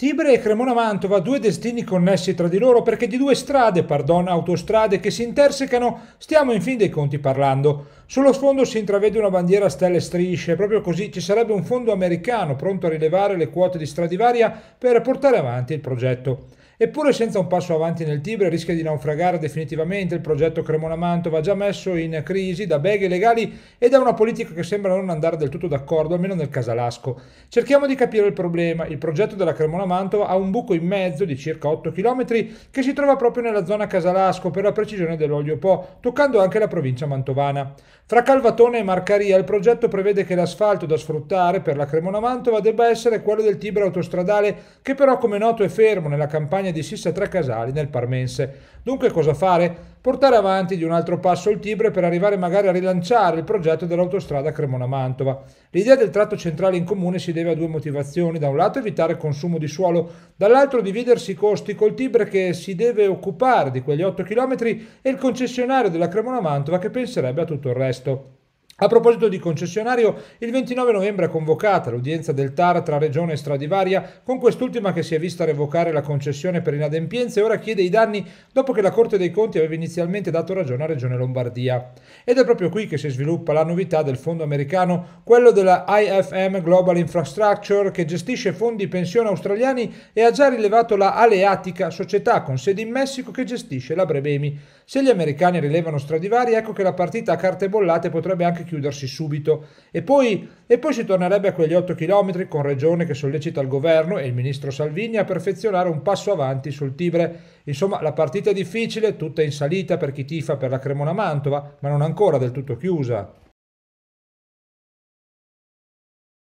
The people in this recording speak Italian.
Tibre e Cremona-Mantova, due destini connessi tra di loro perché di due strade, pardon, autostrade che si intersecano, stiamo in fin dei conti parlando. Sullo sfondo si intravede una bandiera a stelle e strisce, proprio così ci sarebbe un fondo americano pronto a rilevare le quote di Stradivaria per portare avanti il progetto. Eppure senza un passo avanti nel Tibre rischia di naufragare definitivamente il progetto Cremona-Mantova già messo in crisi da beghe legali e da una politica che sembra non andare del tutto d'accordo, almeno nel casalasco. Cerchiamo di capire il problema. Il progetto della Cremona-Mantova ha un buco in mezzo di circa 8 km che si trova proprio nella zona casalasco, per la precisione dell'Olio Po, toccando anche la provincia mantovana. Fra Calvatone e Marcaria il progetto prevede che l'asfalto da sfruttare per la Cremona-Mantova debba essere quello del Tibre autostradale che però come noto è fermo nella campagna montagna di Sissa 3 Casali nel Parmense. Dunque cosa fare? Portare avanti di un altro passo il Tibre per arrivare magari a rilanciare il progetto dell'autostrada Cremona-Mantova. L'idea del tratto centrale in comune si deve a due motivazioni, da un lato evitare il consumo di suolo, dall'altro dividersi i costi col Tibre che si deve occupare di quegli 8 km e il concessionario della Cremona-Mantova che penserebbe a tutto il resto. A proposito di concessionario, il 29 novembre è convocata l'udienza del TAR tra Regione e Stradivaria, con quest'ultima che si è vista revocare la concessione per inadempienze e ora chiede i danni dopo che la Corte dei Conti aveva inizialmente dato ragione a Regione Lombardia. Ed è proprio qui che si sviluppa la novità del fondo americano, quello della IFM Global Infrastructure, che gestisce fondi pensione australiani e ha già rilevato la Aleatica, società con sede in Messico che gestisce la Brebemi. Se gli americani rilevano Stradivaria, ecco che la partita a carte bollate potrebbe anche chiudersi subito e poi, e poi si tornerebbe a quegli 8 km con Regione che sollecita il governo e il ministro Salvini a perfezionare un passo avanti sul Tibre. Insomma, la partita è difficile, tutta in salita per chi tifa per la Cremona Mantova, ma non ancora del tutto chiusa.